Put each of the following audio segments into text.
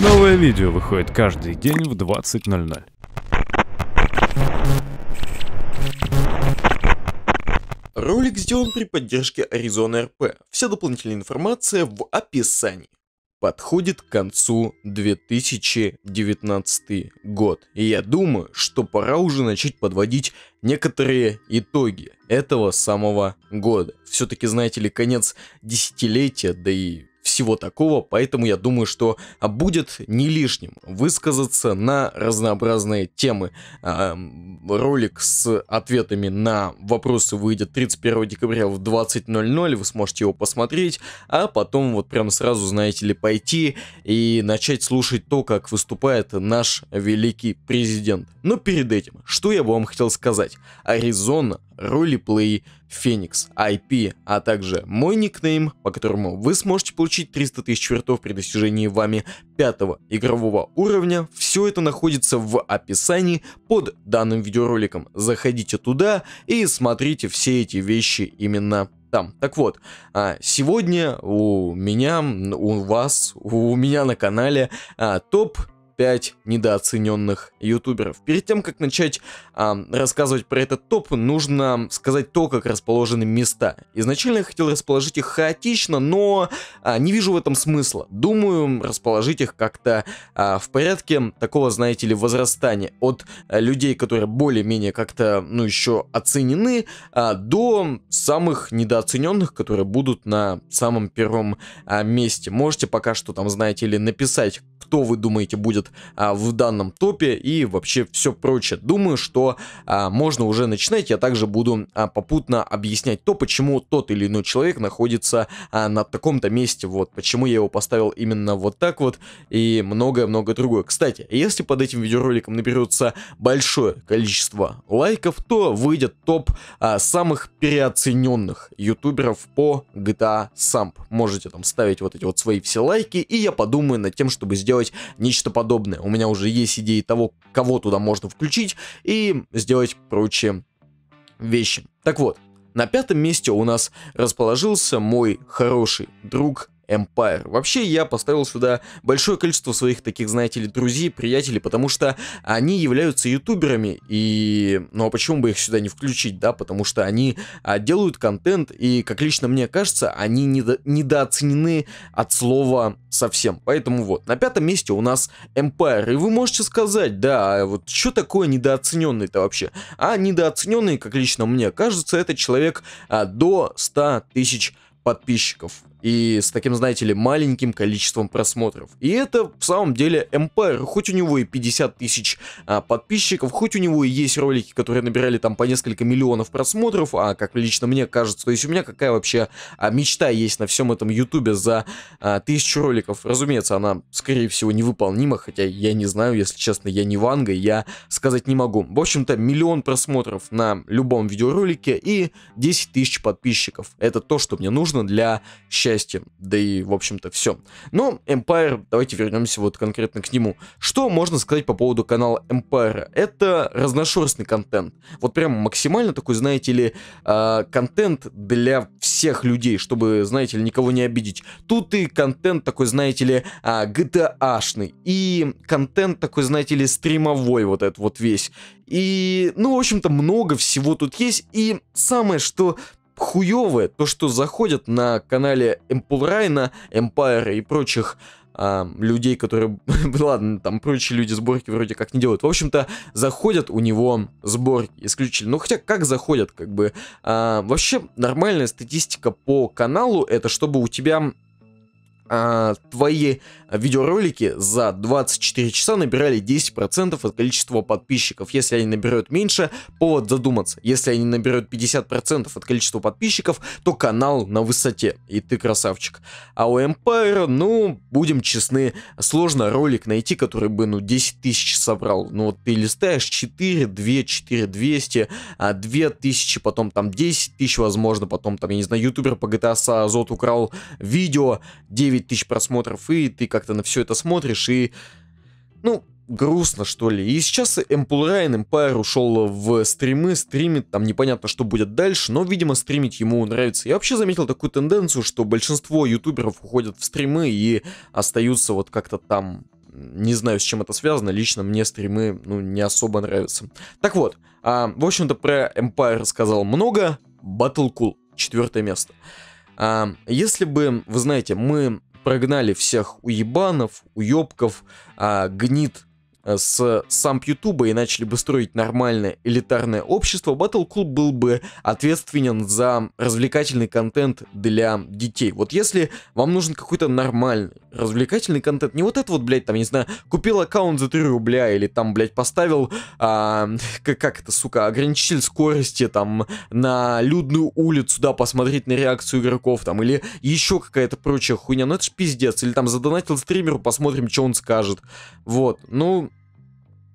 Новое видео выходит каждый день в 20.00. Ролик сделан при поддержке Arizona RP. Вся дополнительная информация в описании. Подходит к концу 2019 год. И я думаю, что пора уже начать подводить некоторые итоги этого самого года. Все-таки, знаете ли, конец десятилетия, да и всего такого, поэтому я думаю, что а, будет не лишним высказаться на разнообразные темы. А, ролик с ответами на вопросы выйдет 31 декабря в 20.00, вы сможете его посмотреть, а потом вот прям сразу, знаете ли, пойти и начать слушать то, как выступает наш великий президент. Но перед этим, что я бы вам хотел сказать? Аризона ролеплей Феникс IP, а также мой никнейм, по которому вы сможете получить получить 300 тысяч вертов при достижении вами пятого игрового уровня. Все это находится в описании под данным видеороликом. Заходите туда и смотрите все эти вещи именно там. Так вот, а, сегодня у меня, у вас, у меня на канале а, топ 5 недооцененных ютуберов. Перед тем, как начать а, рассказывать про этот топ, нужно сказать то, как расположены места. Изначально я хотел расположить их хаотично, но а, не вижу в этом смысла. Думаю, расположить их как-то а, в порядке такого, знаете ли, возрастания. От а, людей, которые более-менее как-то, ну, еще оценены, а, до самых недооцененных, которые будут на самом первом а, месте. Можете пока что там, знаете ли, написать, кто вы думаете будет а, в данном топе и вообще все прочее. Думаю, что а, можно уже начинать. Я также буду а, попутно объяснять то, почему тот или иной человек находится а, на таком-то месте. Вот почему я его поставил именно вот так вот и многое-многое другое. Кстати, если под этим видеороликом наберется большое количество лайков, то выйдет топ а, самых переоцененных ютуберов по GTA Samp. Можете там ставить вот эти вот свои все лайки, и я подумаю над тем, чтобы сделать нечто подобное подобное. У меня уже есть идеи того, кого туда можно включить и сделать прочие вещи. Так вот, на пятом месте у нас расположился мой хороший друг Empire. Вообще, я поставил сюда большое количество своих таких, знаете ли, друзей, приятелей, потому что они являются ютуберами, и... Ну, а почему бы их сюда не включить, да? Потому что они а, делают контент, и, как лично мне кажется, они недо... недооценены от слова совсем. Поэтому вот, на пятом месте у нас Empire. И вы можете сказать, да, а вот что такое недооцененный-то вообще? А недооцененный, как лично мне кажется, это человек а, до 100 тысяч подписчиков и с таким, знаете ли, маленьким количеством просмотров. И это в самом деле Empire, хоть у него и 50 тысяч а, подписчиков, хоть у него и есть ролики, которые набирали там по несколько миллионов просмотров, а как лично мне кажется, то есть у меня какая вообще а, мечта есть на всем этом ютубе за а, тысячу роликов, разумеется, она скорее всего невыполнима, хотя я не знаю, если честно, я не Ванга, я сказать не могу. В общем-то, миллион просмотров на любом видеоролике и 10 тысяч подписчиков. Это то, что мне нужно для счастья части, да и, в общем-то, все. Но ну, Empire, давайте вернемся вот конкретно к нему. Что можно сказать по поводу канала Empire? Это разношерстный контент. Вот прям максимально такой, знаете ли, а, контент для всех людей, чтобы, знаете ли, никого не обидеть. Тут и контент такой, знаете ли, GTA-шный, а, и контент такой, знаете ли, стримовой вот этот вот весь. И, ну, в общем-то, много всего тут есть. И самое, что хуевое, то, что заходят на канале Эмпул Райна, Empire и прочих а, людей, которые, ладно, там прочие люди сборки вроде как не делают. В общем-то, заходят у него сборки исключительно. Ну, хотя как заходят, как бы. А, вообще, нормальная статистика по каналу, это чтобы у тебя а, твои видеоролики за 24 часа набирали 10% от количества подписчиков. Если они наберут меньше, повод задуматься. Если они наберут 50% от количества подписчиков, то канал на высоте, и ты красавчик. А у Empire, ну, будем честны, сложно ролик найти, который бы, ну, 10 тысяч собрал. Ну, вот ты листаешь 4, 2, 4, 200, 2 тысячи, потом там 10 тысяч, возможно, потом там, я не знаю, ютубер по GTA Азот украл видео, 9 9 тысяч просмотров, и ты как-то на все это смотришь, и, ну, грустно, что ли. И сейчас Эмпулрайн Райан Empire ушел в стримы, стримит, там непонятно, что будет дальше, но, видимо, стримить ему нравится. Я вообще заметил такую тенденцию, что большинство ютуберов уходят в стримы и остаются вот как-то там не знаю, с чем это связано, лично мне стримы, ну, не особо нравятся. Так вот, а, в общем-то, про Empire сказал много, Battle Cool, четвертое место. А, если бы, вы знаете, мы прогнали всех уебанов, уебков, а, гнид Э, с самп Ютуба и начали бы строить нормальное элитарное общество, Battle Club был бы ответственен за развлекательный контент для детей. Вот если вам нужен какой-то нормальный развлекательный контент, не вот это вот, блядь, там, не знаю, купил аккаунт за 3 рубля или там, блядь, поставил, а, как, как это, сука, ограничитель скорости там на людную улицу, да, посмотреть на реакцию игроков там или еще какая-то прочая хуйня, ну это ж пиздец, или там задонатил стримеру, посмотрим, что он скажет. Вот, ну,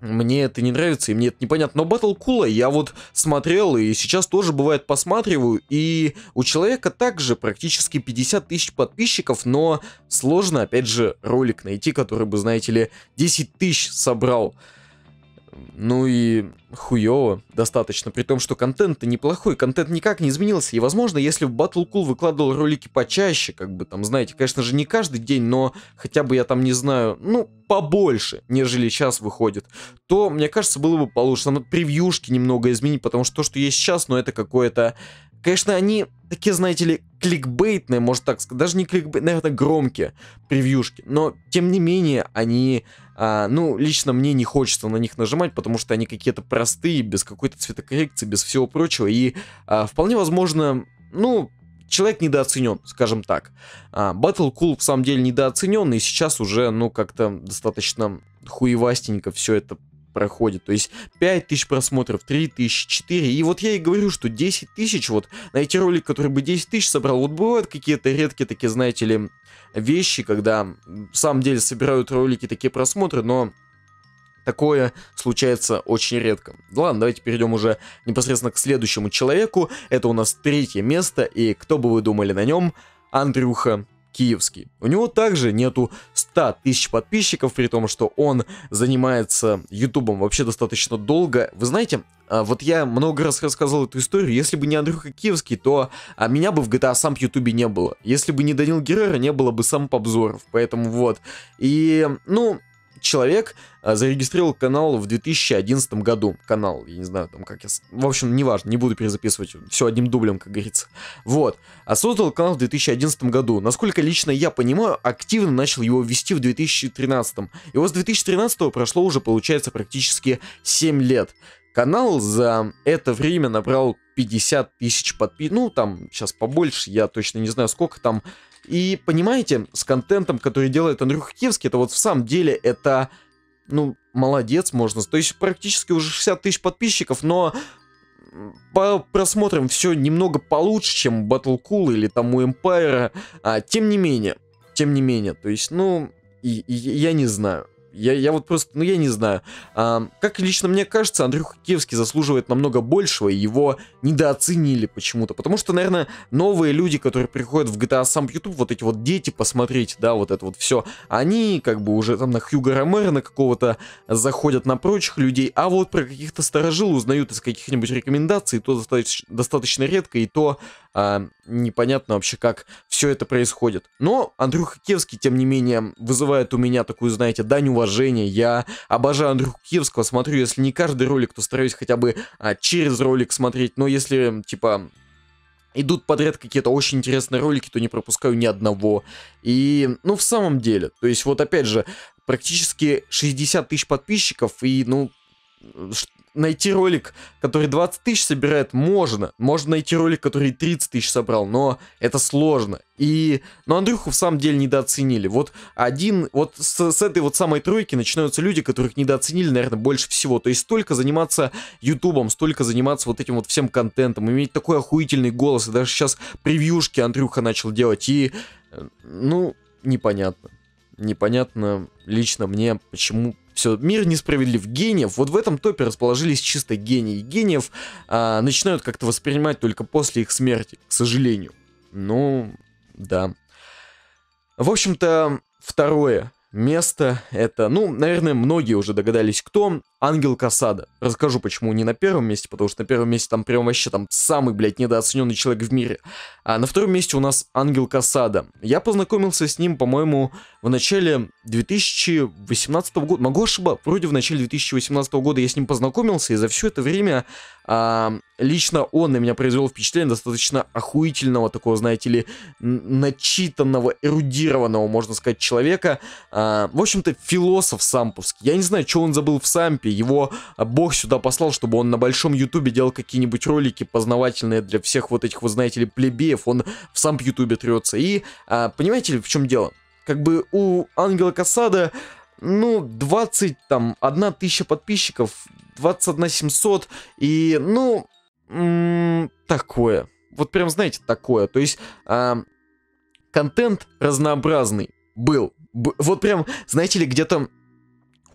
мне это не нравится, и мне это непонятно. Но Battle Cool а я вот смотрел, и сейчас тоже бывает посматриваю, и у человека также практически 50 тысяч подписчиков, но сложно, опять же, ролик найти, который бы, знаете ли, 10 тысяч собрал. Ну и хуёво достаточно, при том, что контент-то неплохой, контент никак не изменился, и возможно, если бы Battle Cool выкладывал ролики почаще, как бы там, знаете, конечно же, не каждый день, но хотя бы я там не знаю, ну, побольше, нежели сейчас выходит, то, мне кажется, было бы получше. Надо превьюшки немного изменить, потому что то, что есть сейчас, ну, это какое-то... Конечно, они такие, знаете ли, кликбейтные, может так сказать, даже не кликбейтные, наверное, громкие превьюшки, но, тем не менее, они а, ну, лично мне не хочется на них нажимать, потому что они какие-то простые, без какой-то цветокоррекции, без всего прочего. И а, вполне возможно, ну, человек недооценен, скажем так. А, Battle Cool в самом деле недооценен, и сейчас уже, ну, как-то достаточно хуевастенько все это проходит. То есть 5 тысяч просмотров, 3 тысячи, 4. И вот я и говорю, что 10 тысяч, вот на эти ролики, которые бы 10 тысяч собрал, вот бывают какие-то редкие такие, знаете ли, вещи, когда в самом деле собирают ролики такие просмотры, но такое случается очень редко. Ладно, давайте перейдем уже непосредственно к следующему человеку. Это у нас третье место, и кто бы вы думали на нем? Андрюха киевский. У него также нету 100 тысяч подписчиков, при том, что он занимается ютубом вообще достаточно долго. Вы знаете, а, вот я много раз рассказал эту историю, если бы не Андрюха Киевский, то а, меня бы в GTA сам в Ютубе не было. Если бы не Данил Геррера, не было бы сам обзоров. поэтому вот. И, ну, человек а, зарегистрировал канал в 2011 году. Канал, я не знаю, там как я... В общем, неважно, не буду перезаписывать, все одним дублем, как говорится. Вот. А создал канал в 2011 году. Насколько лично я понимаю, активно начал его вести в 2013. И вот с 2013 прошло уже, получается, практически 7 лет. Канал за это время набрал 50 тысяч подписчиков, ну там сейчас побольше, я точно не знаю сколько там, и понимаете, с контентом, который делает Андрюха Киевский, это вот в самом деле это, ну, молодец, можно. То есть практически уже 60 тысяч подписчиков, но по просмотрам все немного получше, чем Battle Cool или там у Empire. А, тем не менее, тем не менее, то есть, ну, и, и, я не знаю. Я, я вот просто, ну я не знаю. А, как лично мне кажется, Андрюха Киевский заслуживает намного большего, и его недооценили почему-то. Потому что, наверное, новые люди, которые приходят в GTA сам YouTube, вот эти вот дети посмотреть, да, вот это вот все, они как бы уже там на Хьюга Ромера, на какого-то заходят на прочих людей, а вот про каких-то старожил узнают из каких-нибудь рекомендаций, то достаточно, достаточно редко, и то а, непонятно вообще, как все это происходит. Но Андрюха Киевский, тем не менее, вызывает у меня такую, знаете, дань уважения. Я обожаю Андрюха Киевского, смотрю, если не каждый ролик, то стараюсь хотя бы а, через ролик смотреть, но если, типа, идут подряд какие-то очень интересные ролики, то не пропускаю ни одного. И, ну, в самом деле, то есть, вот опять же, практически 60 тысяч подписчиков, и, ну, найти ролик, который 20 тысяч собирает, можно. Можно найти ролик, который 30 тысяч собрал, но это сложно. И, но Андрюху в самом деле недооценили. Вот один, вот с, с этой вот самой тройки начинаются люди, которых недооценили, наверное, больше всего. То есть столько заниматься ютубом, столько заниматься вот этим вот всем контентом, иметь такой охуительный голос. И даже сейчас превьюшки Андрюха начал делать. И, э, ну, непонятно. Непонятно лично мне, почему все, мир несправедлив. Гениев, вот в этом топе расположились чисто гении. Гениев а, начинают как-то воспринимать только после их смерти, к сожалению. Ну, да. В общем-то, второе место это, ну, наверное, многие уже догадались, кто Ангел Касада. Расскажу, почему не на первом месте, потому что на первом месте там прям вообще там самый, блядь, недооцененный человек в мире. А на втором месте у нас Ангел Касада. Я познакомился с ним, по-моему, в начале 2018 года, могу ошибаться, вроде в начале 2018 года я с ним познакомился, и за все это время а, лично он на меня произвел впечатление достаточно охуительного, такого, знаете ли, начитанного, эрудированного, можно сказать, человека. А, в общем-то, философ самповский. Я не знаю, что он забыл в сампе, его бог сюда послал, чтобы он на большом ютубе делал какие-нибудь ролики познавательные для всех вот этих, вот знаете ли, плебеев, он в самп ютубе трется. И а, понимаете, в чем дело? как бы у Ангела Касада, ну, 20, там, 1 тысяча подписчиков, 21 700, и, ну, м -м, такое. Вот прям, знаете, такое. То есть, э, контент разнообразный был. Б вот прям, знаете ли, где-то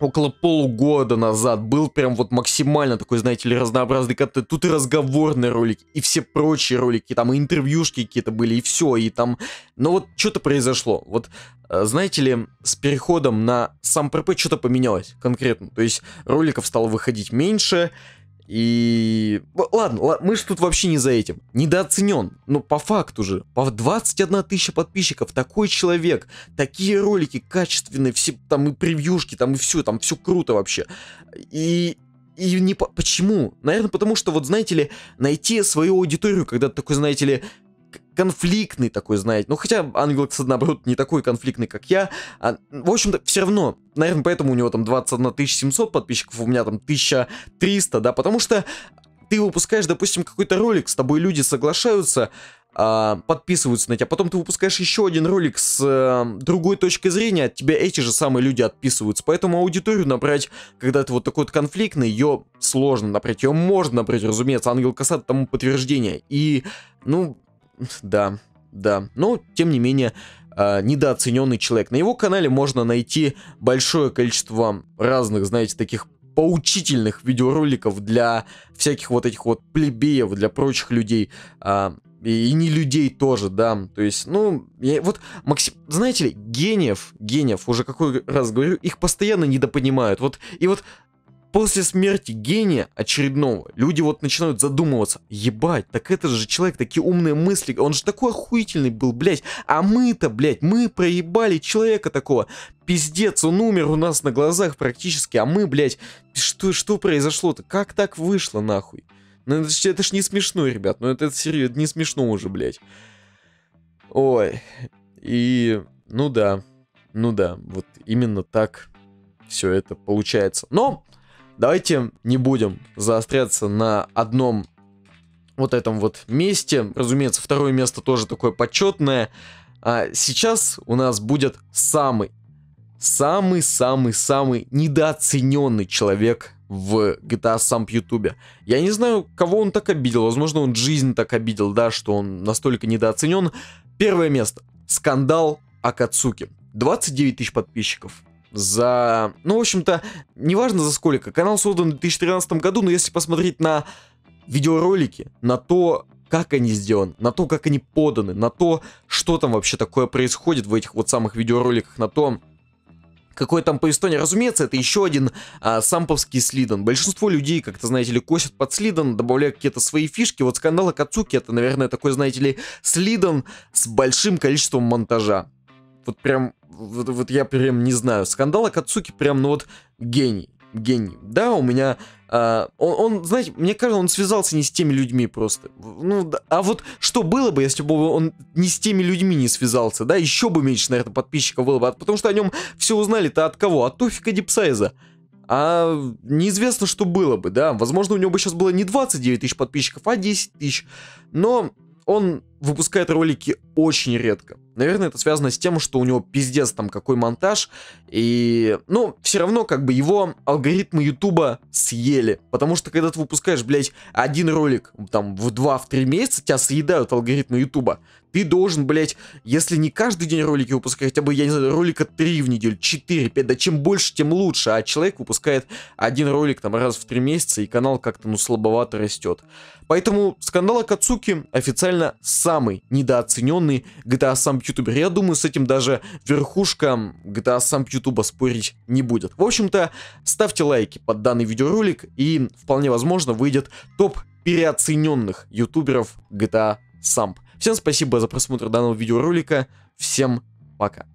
около полугода назад был прям вот максимально такой, знаете ли, разнообразный контент. Тут и разговорные ролики, и все прочие ролики, там и интервьюшки какие-то были, и все, и там... Но вот что-то произошло. Вот, э, знаете ли, с переходом на сам ПРП что-то поменялось конкретно. То есть роликов стало выходить меньше, и... Ладно, ладно, мы же тут вообще не за этим. Недооценен. Но по факту же. По 21 тысяча подписчиков. Такой человек. Такие ролики качественные. Все там и превьюшки, там и все. Там все круто вообще. И... И не по... почему? Наверное, потому что, вот знаете ли, найти свою аудиторию, когда ты такой, знаете ли, конфликтный такой, знаете. Ну, хотя Ангел Ангелокс, наоборот, не такой конфликтный, как я. А, в общем-то, все равно. Наверное, поэтому у него там 21 700 подписчиков, у меня там 1300, да, потому что ты выпускаешь, допустим, какой-то ролик, с тобой люди соглашаются, а, подписываются на тебя, потом ты выпускаешь еще один ролик с а, другой точки зрения, от тебя эти же самые люди отписываются, поэтому аудиторию набрать, когда ты вот такой вот конфликтный, ее сложно набрать, ее можно набрать, разумеется, Ангел Касат тому подтверждение, и, ну, да, да. Но, тем не менее, а, недооцененный человек. На его канале можно найти большое количество разных, знаете, таких поучительных видеороликов для всяких вот этих вот плебеев, для прочих людей. А, и не людей тоже, да. То есть, ну, я, вот, Максим, знаете ли, гениев, гениев, уже какой раз говорю, их постоянно недопонимают. Вот, и вот После смерти гения очередного, люди вот начинают задумываться, ебать, так это же человек, такие умные мысли, он же такой охуительный был, блядь, а мы-то, блядь, мы проебали человека такого, пиздец, он умер у нас на глазах практически, а мы, блядь, что, что произошло-то, как так вышло, нахуй? Ну это это ж не смешно, ребят, ну это, это серьезно, не смешно уже, блядь. Ой, и, ну да, ну да, вот именно так все это получается. Но Давайте не будем заостряться на одном вот этом вот месте. Разумеется, второе место тоже такое почетное. А сейчас у нас будет самый, самый-самый-самый недооцененный человек в GTA сам YouTube. Я не знаю, кого он так обидел. Возможно, он жизнь так обидел, да, что он настолько недооценен. Первое место. Скандал Акацуки. 29 тысяч подписчиков за... Ну, в общем-то, неважно за сколько. Канал создан в 2013 году, но если посмотреть на видеоролики, на то, как они сделаны, на то, как они поданы, на то, что там вообще такое происходит в этих вот самых видеороликах, на то, Какое там повествование? Разумеется, это еще один а, самповский слидан. Большинство людей, как-то, знаете ли, косят под слидан, добавляют какие-то свои фишки. Вот скандал Акацуки, это, наверное, такой, знаете ли, слидан с большим количеством монтажа вот прям, вот, вот я прям не знаю, Скандала Акацуки прям, ну вот, гений, гений. Да, у меня, э, он, он, знаете, мне кажется, он связался не с теми людьми просто. Ну, а вот что было бы, если бы он не с теми людьми не связался, да, еще бы меньше, наверное, подписчиков было бы, а потому что о нем все узнали-то от кого? От Туфика Дипсайза. А неизвестно, что было бы, да. Возможно, у него бы сейчас было не 29 тысяч подписчиков, а 10 тысяч. Но он выпускает ролики очень редко. Наверное, это связано с тем, что у него пиздец там какой монтаж, и, ну, все равно как бы его алгоритмы Ютуба съели, потому что когда ты выпускаешь, блядь, один ролик там в 2-3 месяца, тебя съедают алгоритмы Ютуба, ты должен, блядь, если не каждый день ролики выпускать, хотя бы, я не знаю, ролика 3 в неделю, 4, 5, да чем больше, тем лучше. А человек выпускает один ролик там раз в 3 месяца, и канал как-то, ну, слабовато растет. Поэтому скандал Акацуки официально самый недооцененный GTA сам ютубер. Я думаю, с этим даже верхушка GTA сам ютуба спорить не будет. В общем-то, ставьте лайки под данный видеоролик, и вполне возможно выйдет топ переоцененных ютуберов GTA Samp. Всем спасибо за просмотр данного видеоролика. Всем пока.